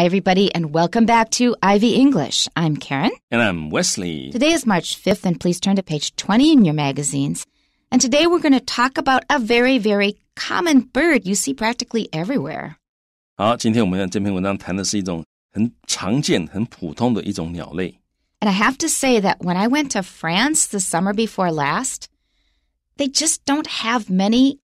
Hi, everybody, and welcome back to Ivy English. I'm Karen. And I'm Wesley. Today is March 5th, and please turn to page 20 in your magazines. And today we're going to talk about a very, very common bird you see practically everywhere. and I have to say that when I went to France the summer before last, they just don't have many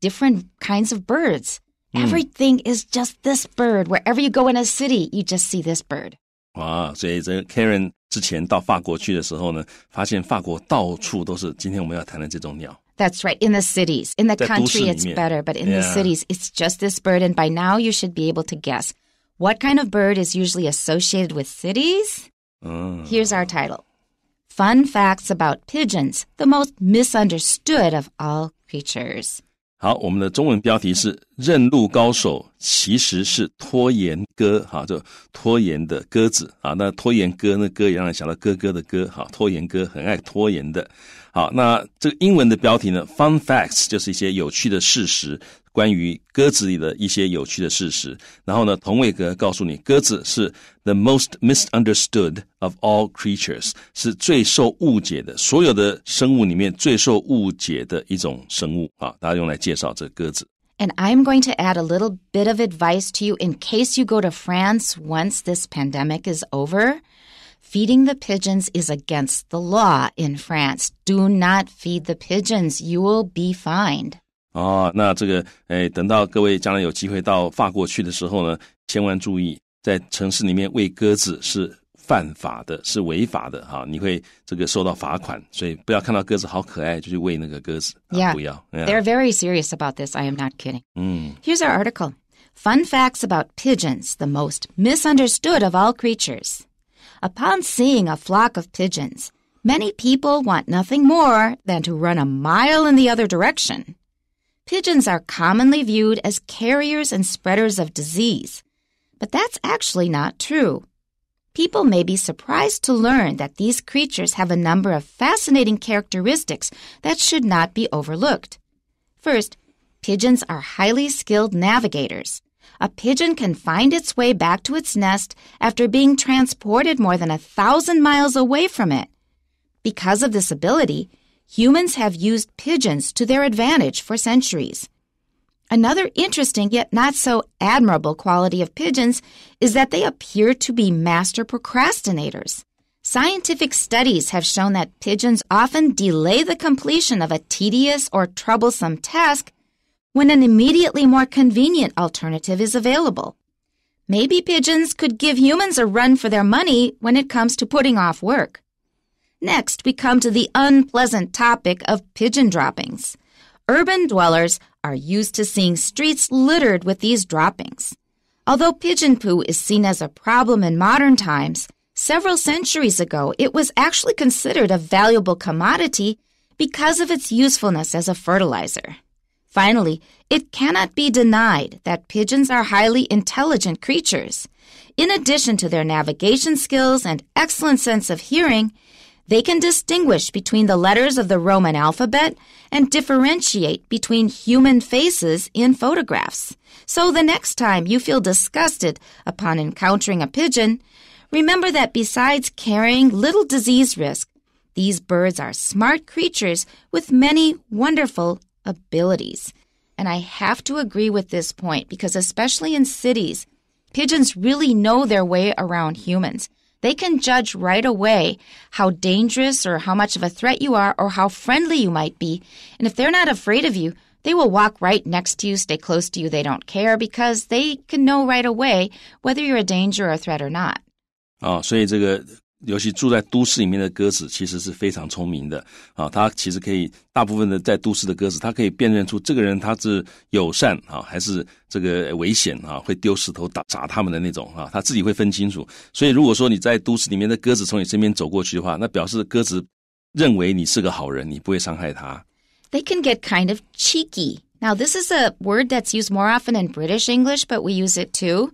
different kinds of birds. Mm. Everything is just this bird. Wherever you go in a city, you just see this bird. 哇，所以这 Karen 之前到法国去的时候呢，发现法国到处都是今天我们要谈的这种鸟。That's right. In the cities, in the country, it's better, but in yeah. the cities, it's just this bird. And by now, you should be able to guess what kind of bird is usually associated with cities. Uh. Here's our title: Fun facts about pigeons, the most misunderstood of all creatures. 好，我们的中文标题是“认路高手”，其实是拖延哥，哈，就拖延的鸽子，啊，那拖延哥那歌也让人想到哥哥的哥，哈，拖延哥很爱拖延的。好，那这个英文的标题呢，“Fun Facts” 就是一些有趣的事实。关于鸽子里的一些有趣的事实。然后呢，同位格告诉你，鸽子是 the most misunderstood of all creatures，是最受误解的，所有的生物里面最受误解的一种生物啊。大家用来介绍这鸽子。And I'm going to add a little bit of advice to you in case you go to France once this pandemic is over. Feeding the pigeons is against the law in France. Do not feed the pigeons. You will be fined. 哦，那这个哎，等到各位将来有机会到法国去的时候呢，千万注意，在城市里面喂鸽子是犯法的，是违法的哈、啊，你会这个受到罚款。所以不要看到鸽子好可爱就去喂那个鸽子，yeah, 啊、不要。Yeah. They're very serious about this. I am not kidding. 嗯，Here's our article. Fun facts about pigeons, the most misunderstood of all creatures. Upon seeing a flock of pigeons, many people want nothing more than to run a mile in the other direction pigeons are commonly viewed as carriers and spreaders of disease. But that's actually not true. People may be surprised to learn that these creatures have a number of fascinating characteristics that should not be overlooked. First, pigeons are highly skilled navigators. A pigeon can find its way back to its nest after being transported more than a thousand miles away from it. Because of this ability, humans have used pigeons to their advantage for centuries. Another interesting yet not so admirable quality of pigeons is that they appear to be master procrastinators. Scientific studies have shown that pigeons often delay the completion of a tedious or troublesome task when an immediately more convenient alternative is available. Maybe pigeons could give humans a run for their money when it comes to putting off work. Next, we come to the unpleasant topic of pigeon droppings. Urban dwellers are used to seeing streets littered with these droppings. Although pigeon poo is seen as a problem in modern times, several centuries ago it was actually considered a valuable commodity because of its usefulness as a fertilizer. Finally, it cannot be denied that pigeons are highly intelligent creatures. In addition to their navigation skills and excellent sense of hearing, they can distinguish between the letters of the Roman alphabet and differentiate between human faces in photographs. So the next time you feel disgusted upon encountering a pigeon, remember that besides carrying little disease risk, these birds are smart creatures with many wonderful abilities. And I have to agree with this point because, especially in cities, pigeons really know their way around humans. They can judge right away how dangerous or how much of a threat you are or how friendly you might be. And if they're not afraid of you, they will walk right next to you, stay close to you. They don't care because they can know right away whether you're a danger or a threat or not. 哦，所以这个尤其住在都市里面的鸽子其实是非常聪明的啊！它其实可以，大部分的在都市的鸽子，它可以辨认出这个人他是友善啊，还是这个危险啊，会丢石头打砸他们的那种啊，它自己会分清楚。所以，如果说你在都市里面的鸽子从你身边走过去的话，那表示鸽子认为你是个好人，你不会伤害它。They can get kind of cheeky. Now, this is a word that's used more often in British English, but we use it too.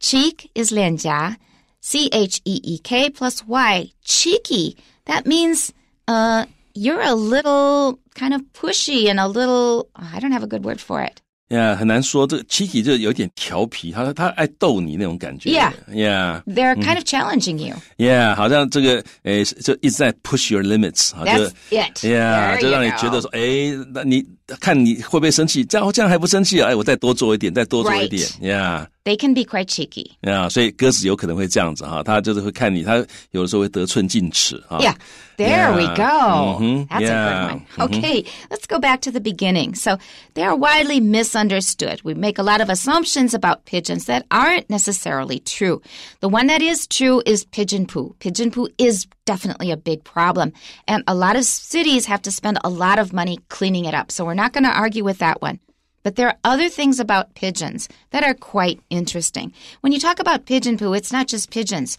Cheek is 脸颊。C H E E K plus Y, cheeky. That means uh, you're a little kind of pushy and a little, I don't have a good word for it. Yeah, 很难说。这个 cheeky 就有点调皮，他他爱逗你那种感觉。Yeah, yeah, they're kind of challenging you. Yeah，好像这个诶，就一直在 push your limits，好，就 Yeah, 就让你觉得说诶那你。看你会不会生气，这样这样还不生气啊？哎，我再多做一点，再多做一点呀。They can be quite cheeky 呀，所以鸽子有可能会这样子哈，它就是会看你，它有的时候会得寸进尺啊。Yeah, there we go. That's a good one. Okay, let's go back to the beginning. So they are widely misunderstood. We make a lot of assumptions about pigeons that aren't necessarily true. The one that is true is pigeon poo. Pigeon poo is definitely a big problem, and a lot of cities have to spend a lot of money cleaning it up. So we're not not going to argue with that one. But there are other things about pigeons that are quite interesting. When you talk about pigeon poo, it's not just pigeons.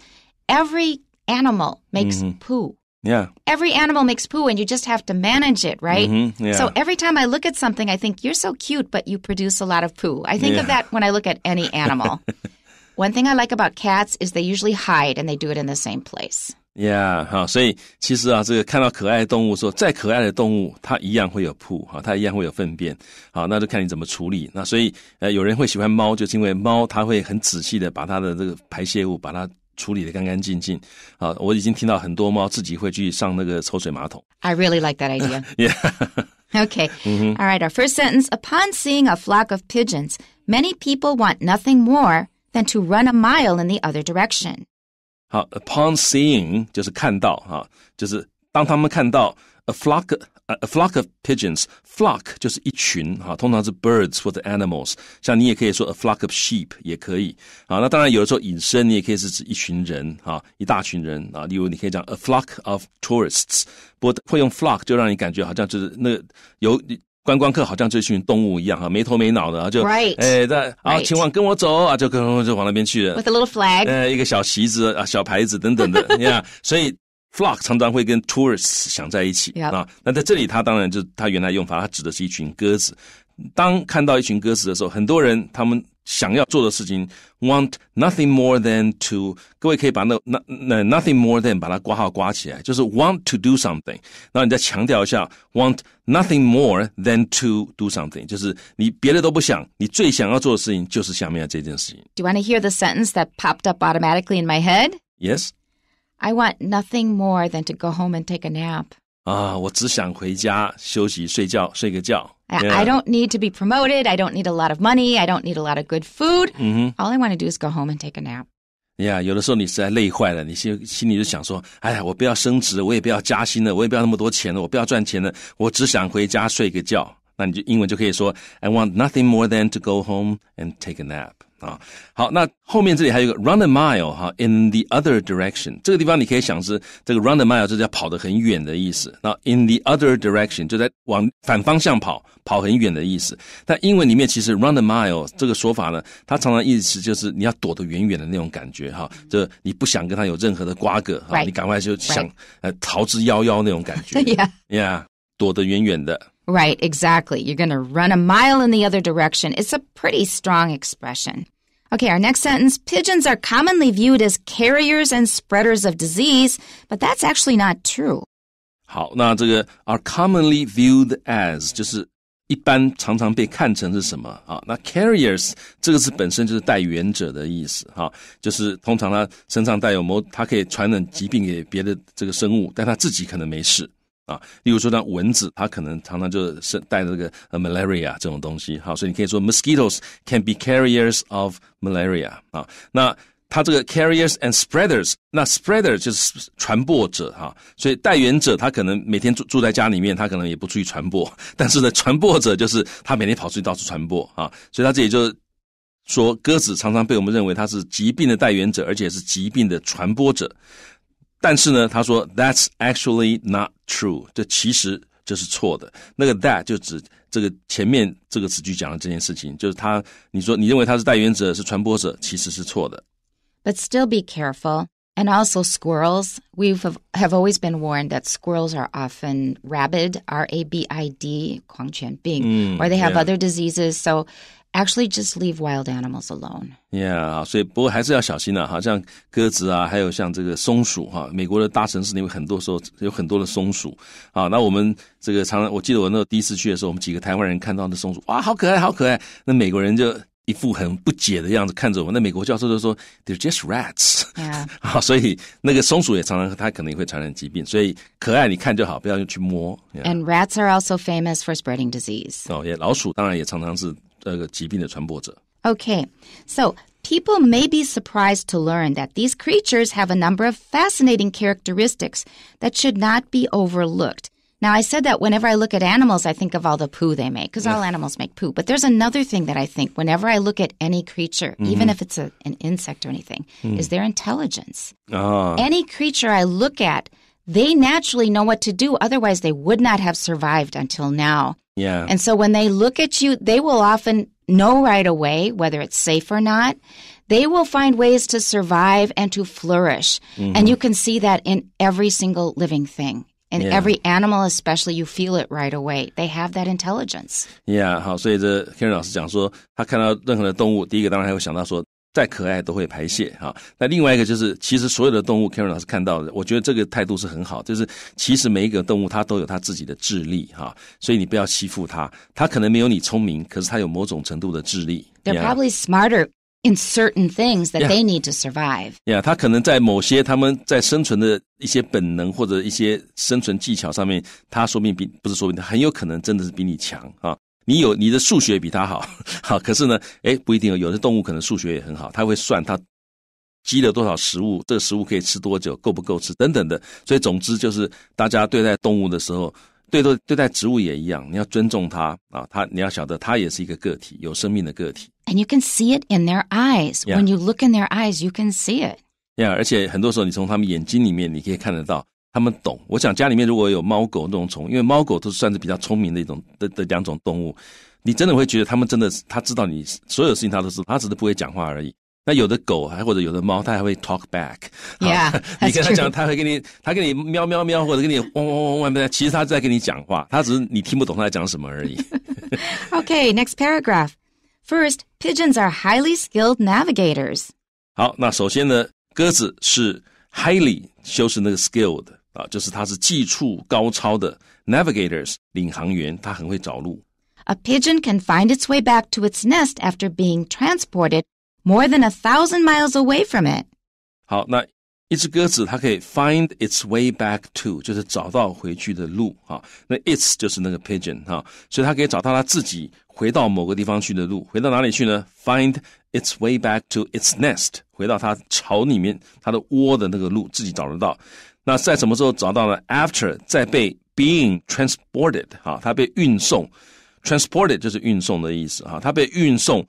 Every animal makes mm-hmm. poo. Yeah. Every animal makes poo and you just have to manage it, right? Mm-hmm. Yeah. So every time I look at something, I think, you're so cute, but you produce a lot of poo. I think yeah. of that when I look at any animal. One thing I like about cats is they usually hide and they do it in the same place. 呀，好，所以其实啊，这个看到可爱的动物，说再可爱的动物，它一样会有铺哈，它一样会有粪便，好，那就看你怎么处理。那所以，呃，有人会喜欢猫，就是因为猫它会很仔细的把它的这个排泄物把它处理的干干净净。好，我已经听到很多猫自己会去上那个抽水马桶。I really like that idea. Yeah. Okay. All right. Our first sentence. Upon seeing a flock of pigeons, many people want nothing more than to run a mile in the other direction. 好，upon seeing 就是看到哈，就是当他们看到 a flock a flock of pigeons，flock 就是一群哈，通常是 birds 或者 animals，像你也可以说 a flock of sheep 也可以。好，那当然有的时候引申，你也可以是指一群人哈，一大群人啊，例如你可以讲 a flock of tourists，不会用 flock 就让你感觉好像就是那有。观光客好像这群动物一样哈，没头没脑的就，right, 哎，在啊，请往跟我走啊，就就就往那边去了。With a little flag，呃，一个小旗子啊，小牌子等等的，你 看，所以 flock 常常会跟 tourists 想在一起啊。那在这里，它当然就它原来用法，它指的是一群鸽子。当看到一群歌词的时候，很多人他们想要做的事情，want nothing more than to，各位可以把那那那 nothing more than 把它刮号刮起来，就是 want to do something。然后你再强调一下，want nothing more than to do something，就是你别的都不想，你最想要做的事情就是下面的这件事情。Do you want to hear the sentence that popped up automatically in my head? Yes. I want nothing more than to go home and take a nap. 啊，我只想回家休息、睡觉、睡个觉。Yeah. I don't need to be promoted. I don't need a lot of money. I don't need a lot of good food. Mm -hmm. All I want to do is go home and take a nap. Yeah，有的时候你实在累坏了，你心心里就想说：“哎呀，我不要升职，我也不要加薪了，我也不要那么多钱了，我不要赚钱了，我只想回家睡个觉。”那你就英文就可以说：“I want nothing more than to go home and take a nap。”啊，好，那后面这里还有一个 run a mile 哈 in the other direction，这个地方你可以想是这个 run a mile 就是要跑得很远的意思，那 in the other direction 就在往反方向跑，跑很远的意思。但英文里面其实 run a mile 这个说法呢，它常常意思就是你要躲得远远的那种感觉哈，就你不想跟他有任何的瓜葛哈，你赶快就想呃逃之夭夭那种感觉，对 呀，呀躲得远远的。Right, exactly. You're going to run a mile in the other direction. It's a pretty strong expression. Okay, our next sentence pigeons are commonly viewed as carriers and spreaders of disease, but that's actually not true. 好，那这个 are commonly viewed as 就是一般常常被看成是什么啊？那 carriers 这个字本身就是带源者的意思哈，就是通常他身上带有某，他可以传染疾病给别的这个生物，但他自己可能没事。啊，例如说，像蚊子，它可能常常就是带着个呃，malaria 这种东西。好，所以你可以说，mosquitoes can be carriers of malaria。啊，那它这个 carriers and spreaders，那 spreader 就是传播者哈。所以带源者，他可能每天住住在家里面，他可能也不出去传播。但是呢，传播者就是他每天跑出去到处传播啊。所以他这里就说，鸽子常常被我们认为它是疾病的带源者，而且是疾病的传播者。但是呢，他说 That's actually not true，这其实这是错的。那个 that 就指这个前面这个词句讲的这件事情，就是他你说你认为他是代言者是传播者，其实是错的。But still be careful. And also squirrels. We have always been warned that squirrels are often rabid, R A B I D, 狂犬病, mm, or they have yeah. other diseases. So actually just leave wild animals alone. Yeah，所以不过还是要小心的、啊、哈，像鸽子啊，还有像这个松鼠哈、啊，美国的大城市里面很多时候有很多的松鼠啊。那我们这个常常，我记得我那第一次去的时候，我们几个台湾人看到那松鼠，哇，好可爱，好可爱。那美国人就一副很不解的样子看着我们。那美国教授就说，They're just rats。啊，所以那个松鼠也常常它可能会传染疾病，所以可爱你看就好，不要去摸。Yeah. And rats are also famous for spreading disease。哦，也老鼠当然也常常是。Okay, so people may be surprised to learn that these creatures have a number of fascinating characteristics that should not be overlooked. Now, I said that whenever I look at animals, I think of all the poo they make, because yeah. all animals make poo. But there's another thing that I think whenever I look at any creature, mm -hmm. even if it's a, an insect or anything, mm. is their intelligence. Ah. Any creature I look at, they naturally know what to do. Otherwise, they would not have survived until now. Yeah. And so when they look at you, they will often know right away whether it's safe or not. They will find ways to survive and to flourish. Mm-hmm. And you can see that in every single living thing. In yeah. every animal, especially, you feel it right away. They have that intelligence. Yeah，好，所以这 Karen 老师讲说，他看到任何的动物，第一个当然还会想到说再可爱都会排泄哈。那另外一个就是，其实所有的动物，Karen 老师看到的，我觉得这个态度是很好。就是其实每一个动物它都有它自己的智力哈，所以你不要欺负它。它可能没有你聪明，可是它有某种程度的智力。They're probably smarter in certain things that they need to survive。呀，它可能在某些他们在生存的一些本能或者一些生存技巧上面，它说不定比不是说不定它很有可能真的是比你强啊。你有你的数学比他好，好，可是呢，哎，不一定有。有的动物可能数学也很好，他会算他积了多少食物，这个食物可以吃多久，够不够吃等等的。所以总之就是，大家对待动物的时候，对对对待植物也一样，你要尊重它啊，它你要晓得，它也是一个个体，有生命的个体。And you can see it in their eyes when you look in their eyes, you can see it. Yeah，而且很多时候你从他们眼睛里面你可以看得到。他们懂，我想家里面如果有猫狗那种宠，因为猫狗都算是比较聪明的一种的的两种动物，你真的会觉得他们真的，他知道你所有事情，他都是他只是不会讲话而已。那有的狗还或者有的猫，它还会 talk back。Yeah，你跟他讲，他会给你，他给你喵喵喵，或者给你汪汪汪，外面，其实他在跟你讲话，他只是你听不懂他在讲什么而已。Okay，next paragraph. First, pigeons are highly skilled navigators. 好，那首先呢，鸽子是 highly 修饰那个 skilled。啊，就是他是技术高超的 navigators 领航员，他很会找路。A pigeon can find its way back to its nest after being transported more than a thousand miles away from it. 好，那一只鸽子它可以 find its way back to，就是找到回去的路啊。那 its 就是那个 pigeon 哈，所以它可以找到它自己回到某个地方去的路。回到哪里去呢？Find its way back to its nest，回到它巢里面它的窝的那个路，自己找得到。那在什么时候找到了？After 在被 being transported，哈，它被运送，transported 就是运送的意思，哈，它被运送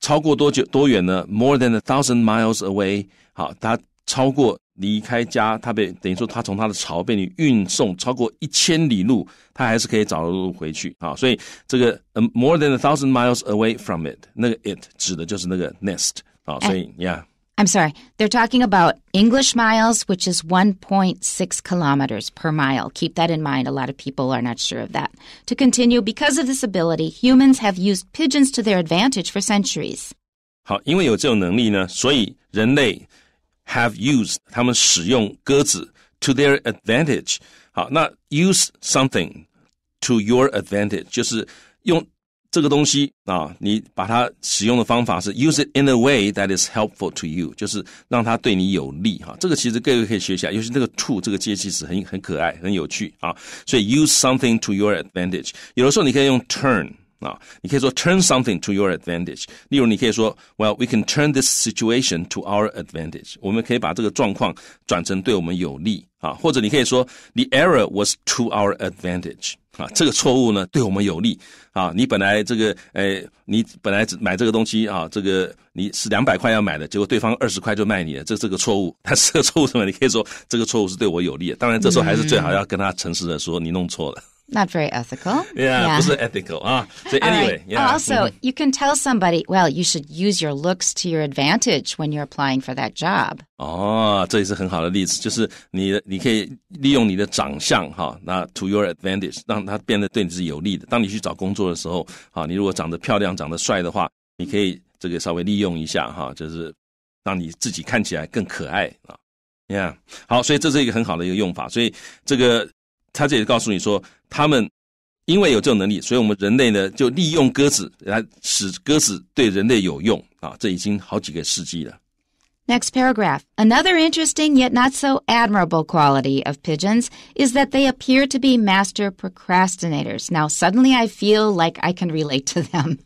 超过多久多远呢？More than a thousand miles away，好，它超过离开家，它被等于说它从它的巢被你运送超过一千里路，它还是可以找到路回去，啊，所以这个 more than a thousand miles away from it，那个 it 指的就是那个 nest，啊，所以你看。I'm sorry, they're talking about English miles, which is 1.6 kilometers per mile. Keep that in mind. A lot of people are not sure of that. To continue, because of this ability, humans have used pigeons to their advantage for centuries. 好，因为有这种能力呢，所以人类 have used 他们使用鸽子 to their advantage。好，那 use something to your advantage 就是用这个东西啊，你把它使用的方法是 use it in a way that is helpful to you，就是让它对你有利哈。这个其实各位可以学一下，尤其这个 to 这个介词很很可爱，很有趣啊。所以 use something to your advantage。有的时候你可以用 turn。啊，你可以说 turn something to your advantage。例如，你可以说，Well, we can turn this situation to our advantage。我们可以把这个状况转成对我们有利啊。或者你可以说，The error was to our advantage。啊，这个错误呢，对我们有利啊。你本来这个，诶，你本来买这个东西啊，这个你是两百块要买的，结果对方二十块就卖你了，这这个错误，它是个错误什么？你可以说这个错误是对我有利。的。当然，这时候还是最好要跟他诚实的说，你弄错了。Not very ethical. Yeah, yeah. wasn't ethical. Ah, so anyway, right. yeah. Also, mm -hmm. you can tell somebody, well, you should use your looks to your advantage when you're applying for that job. 哦，这也是很好的例子，就是你你可以利用你的长相哈，那 oh, to your advantage，让它变得对你是有利的。当你去找工作的时候，啊，你如果长得漂亮、长得帅的话，你可以这个稍微利用一下哈，就是让你自己看起来更可爱啊。Yeah，好，所以这是一个很好的一个用法。所以这个他这里告诉你说，他们因为有这种能力，所以我们人类呢就利用鸽子来使鸽子对人类有用啊，这已经好几个世纪了。Next paragraph. Another interesting yet not so admirable quality of pigeons is that they appear to be master procrastinators. Now, suddenly I feel like I can relate to them.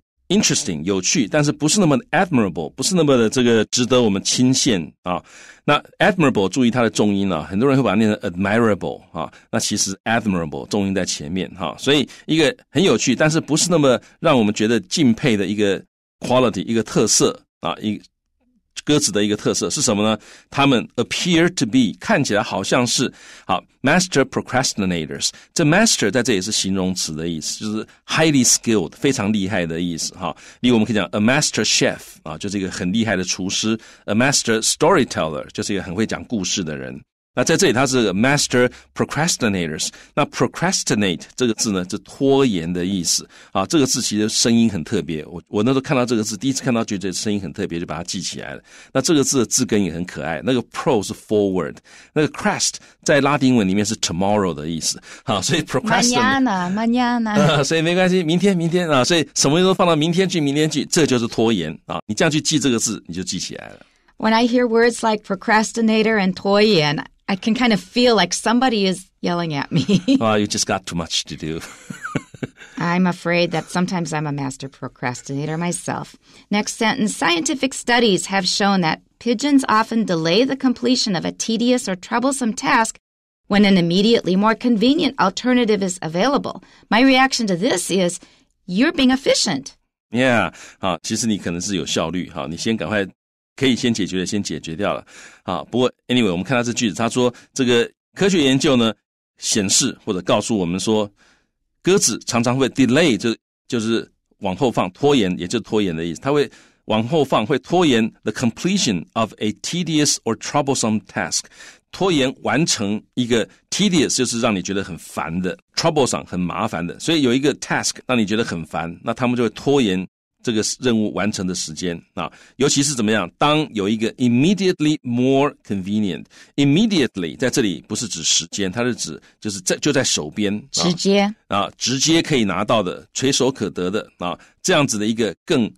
Interesting，有趣，但是不是那么 admirable，不是那么的这个值得我们钦羡啊。那 admirable，注意它的重音啊，很多人会把它念成 admirable 啊。那其实 admirable 重音在前面哈，所以一个很有趣，但是不是那么让我们觉得敬佩的一个 quality，一个特色啊。一歌词的一个特色是什么呢？他们 appear to be 看起来好像是好 master procrastinators。这 master 在这里是形容词的意思，就是 highly skilled 非常厉害的意思哈。例如我们可以讲 a master chef 啊，就是一个很厉害的厨师；a master storyteller 就是一个很会讲故事的人。那在这里，它是 master procrastinators。那 procrastinate 这个字呢，是拖延的意思啊。这个字其实声音很特别，我我那时候看到这个字，第一次看到就觉得声音很特别，就把它记起来了。那这个字的字根也很可爱，那个 pro 是 forward，那个 crest 在拉丁文里面是 tomorrow 的意思啊，所以 procrastinate。mañana，mañana、呃。所以没关系，明天，明天啊，所以什么都放到明天去，明天去，这就是拖延啊。你这样去记这个字，你就记起来了。When I hear words like procrastinator and 拖延。I can kind of feel like somebody is yelling at me. oh, you just got too much to do. I'm afraid that sometimes I'm a master procrastinator myself. Next sentence Scientific studies have shown that pigeons often delay the completion of a tedious or troublesome task when an immediately more convenient alternative is available. My reaction to this is, you're being efficient. Yeah，好，其实你可能是有效率，好，你先赶快可以先解决的先解决掉了，啊！不过 anyway，我们看到这句子，他说这个科学研究呢显示或者告诉我们说，鸽子常常会 delay，就就是往后放，拖延，也就是拖延的意思。它会往后放，会拖延 the completion of a tedious or troublesome task，拖延完成一个 tedious 就是让你觉得很烦的，troublesome 很麻烦的。所以有一个 task 让你觉得很烦，那他们就会拖延。这个任务完成的时间啊，尤其是怎么样？当有一个 immediately more convenient，immediately 在这里不是指时间，它是指就是在就在手边直接啊，直接可以拿到的，垂手可得的啊，这样子的一个更。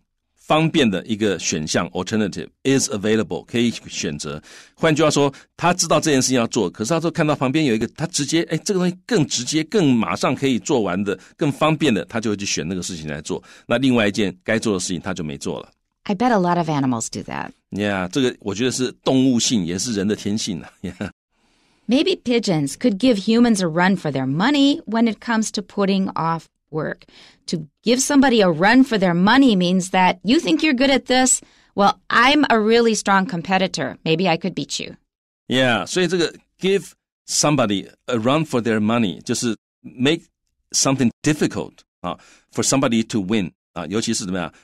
方便的一个选项 alternative is available 可以选择。换句话说，他知道这件事情要做，可是他说看到旁边有一个，他直接哎这个东西更直接、更马上可以做完的、更方便的，他就会去选那个事情来做。那另外一件该做的事情他就没做了。I bet a lot of animals do that. Yeah，这个我觉得是动物性，也是人的天性啊。Yeah. Maybe pigeons could give humans a run for their money when it comes to putting off work. To give somebody a run for their money means that you think you're good at this. Well, I'm a really strong competitor. Maybe I could beat you. Yeah, So a give somebody a run for their money 就是 make something difficult 啊 for somebody to win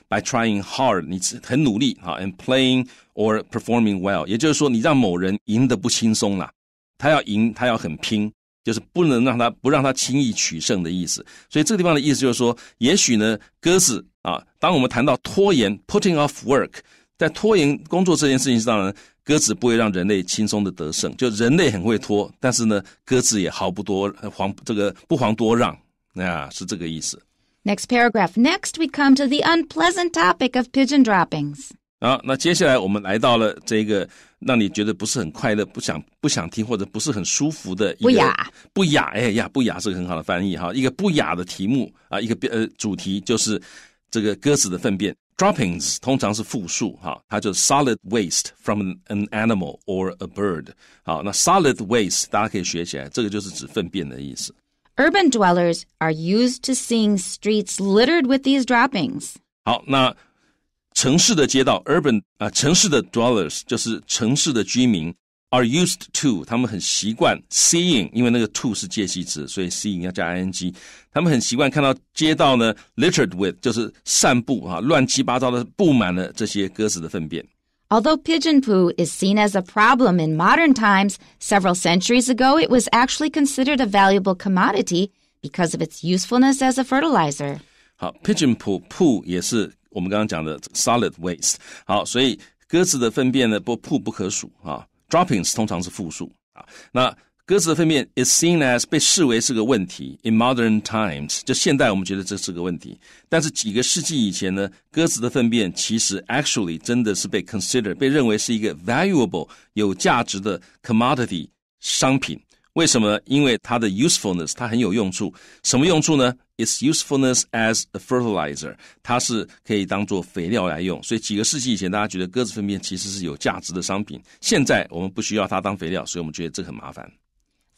by trying hard, and playing or performing well，也就是说你让某人赢得不轻松啦，他要赢，他要很拼就是不能让它不让它轻易取胜的意思。所以这个地方的意思就是说，也许呢，鸽子啊，当我们谈到拖延 （putting off work） paragraph. Next, we come to the unpleasant topic of pigeon droppings. 好，那接下来我们来到了这个让你觉得不是很快乐，不想不想听或者不是很舒服的。不雅，不雅，哎呀，不雅是个很好的翻译哈。一个不雅的题目啊，一个呃主题就是这个鸽子的粪便 （droppings） 通常是复数哈，它就 solid waste from an animal or a bird。好，那 solid waste 大家可以学起来，这个就是指粪便的意思。Urban dwellers are used to seeing streets littered with these droppings。好，那。城市的街道 （urban） 啊、呃，城市的 dwellers 就是城市的居民，are used to 他们很习惯 seeing，因为那个 to 是介系词，所以 seeing 要加 ing。他们很习惯看到街道呢 littered with 就是散布啊，乱七八糟的布满了这些鸽子的粪便。Although pigeon poo is seen as a problem in modern times, several centuries ago it was actually considered a valuable commodity because of its usefulness as a fertilizer. 好，pigeon poo poo 也是我们刚刚讲的 solid waste，好，所以鸽子的粪便呢不不可数啊，droppings 通常是复数啊。那鸽子的粪便 is seen as 被视为是个问题 in modern times，就现代我们觉得这是个问题。但是几个世纪以前呢，鸽子的粪便其实 actually 真的是被 considered 被认为是一个 valuable 有价值的 commodity 商品。为什么？因为它的 usefulness，它很有用处。什么用处呢？Its usefulness as a fertilizer，它是可以当做肥料来用。所以几个世纪以前，大家觉得鸽子粪便其实是有价值的商品。现在我们不需要它当肥料，所以我们觉得这很麻烦。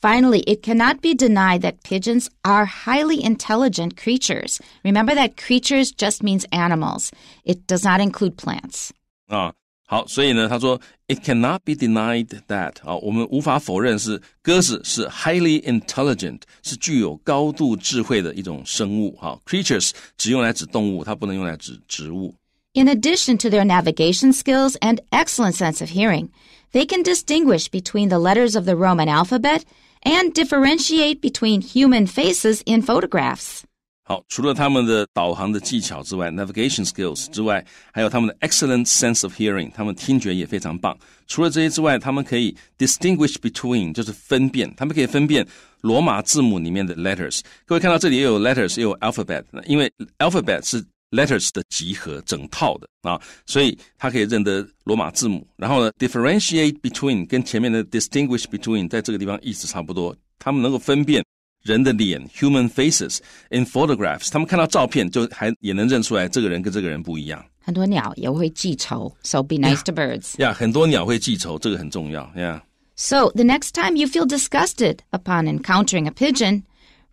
Finally, it cannot be denied that pigeons are highly intelligent creatures. Remember that creatures just means animals. It does not include plants. 啊，ah, 好，所以呢，他说，It cannot be denied that 啊，我们无法否认是鸽子是 highly intelligent，是具有高度智慧的一种生物。哈，creatures 只用来指动物，它不能用来指植物。In addition to their navigation skills and excellent sense of hearing, they can distinguish between the letters of the Roman alphabet and differentiate between human faces in photographs. 好，除了他们的导航的技巧之外，navigation skills 之外，还有他们的 excellent sense of hearing，他们听觉也非常棒。除了这些之外，他们可以 distinguish between，就是分辨，他们可以分辨罗马字母里面的 letters。各位看到这里也有 letters，也有 alphabet 因为 alphabet 是 letters 的集合，整套的啊，所以它可以认得罗马字母。然后呢，differentiate between 跟前面的 distinguish between 在这个地方意思差不多，他们能够分辨。人的脸 （human faces） in photographs，他们看到照片就还也能认出来这个人跟这个人不一样。很多鸟也会记仇，so be nice to birds. So the next time you feel disgusted upon encountering a pigeon,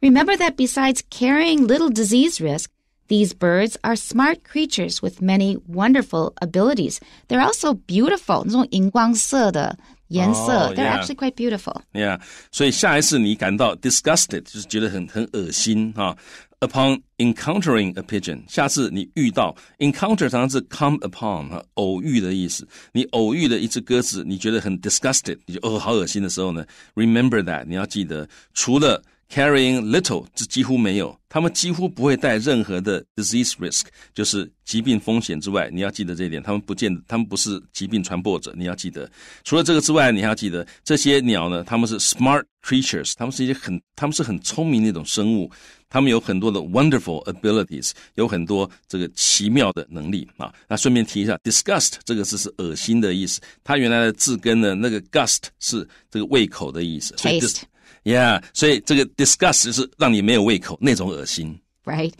remember that besides carrying little disease risk, these birds are smart creatures with many wonderful abilities. They're also beautiful. 那种荧光色的颜色、oh,，they're actually quite beautiful. Yeah，所以下一次你感到 disgusted 就是觉得很很恶心啊。Upon encountering a pigeon，下次你遇到 encounter 常常是 come upon 啊，偶遇的意思。你偶遇了一只鸽子，你觉得很 disgusted，你就哦好恶心的时候呢，remember that，你要记得，除了 Carrying little 这几乎没有，他们几乎不会带任何的 disease risk，就是疾病风险之外，你要记得这一点。他们不见，他们不是疾病传播者，你要记得。除了这个之外，你要记得这些鸟呢，他们是 smart creatures，它们是一些很，它们是很聪明的一种生物。它们有很多的 wonderful abilities，有很多这个奇妙的能力啊。那顺便提一下，disgust 这个字是恶心的意思，它原来的字根呢，那个 gust 是这个胃口的意思，taste。Yeah，所以这个 disgust 是让你没有胃口那种恶心。Right.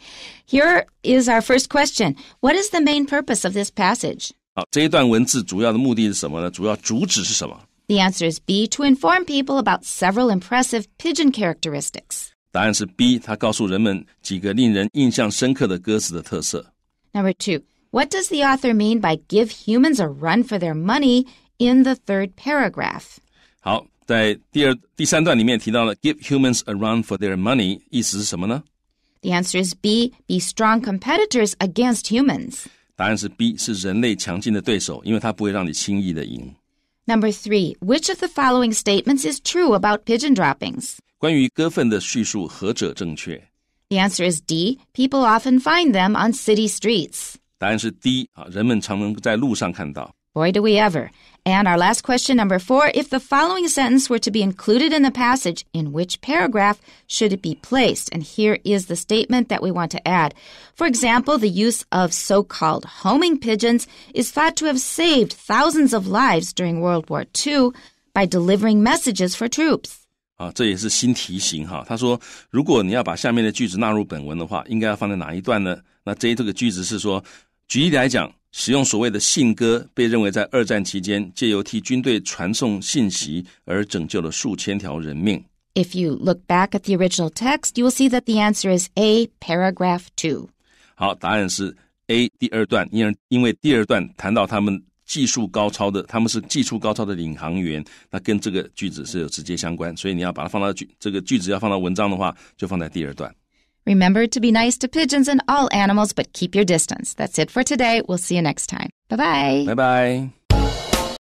Here is our first question. What is the main purpose of this passage? 好，这一段文字主要的目的是什么呢？主要主旨是什么？The answer is B, to inform people about several impressive pigeon characteristics. 答案是 B，它告诉人们几个令人印象深刻的鸽子的特色。Number two, what does the author mean by give humans a run for their money in the third paragraph? 好，在第二第三段里面提到了 “give humans a run for their money”，意思是什么呢？The answer is B. Be strong competitors against humans. 答案是 B，是人类强劲的对手，因为它不会让你轻易的赢。Number three, which of the following statements is true about pigeon droppings? 关于鸽粪的叙述何者正确？The answer is D. People often find them on city streets. 答案是 D 啊，人们常能在路上看到。Boy, do we ever. And our last question, number four if the following sentence were to be included in the passage, in which paragraph should it be placed? And here is the statement that we want to add. For example, the use of so called homing pigeons is thought to have saved thousands of lives during World War II by delivering messages for troops. 啊，这也是新题型哈。他说，如果你要把下面的句子纳入本文的话，应该要放在哪一段呢？那这这个句子是说，举例来讲，使用所谓的信鸽，被认为在二战期间借由替军队传送信息而拯救了数千条人命。If you look back at the original text, you will see that the answer is A, paragraph two. 好，答案是 A，第二段。因因为第二段谈到他们技术高超的，他们是技术高超的领航员，那跟这个句子是有直接相关，所以你要把它放到句这个句子要放到文章的话，就放在第二段。Remember to be nice to pigeons and all animals, but keep your distance. That's it for today. We'll see you next time. Bye bye. Bye bye.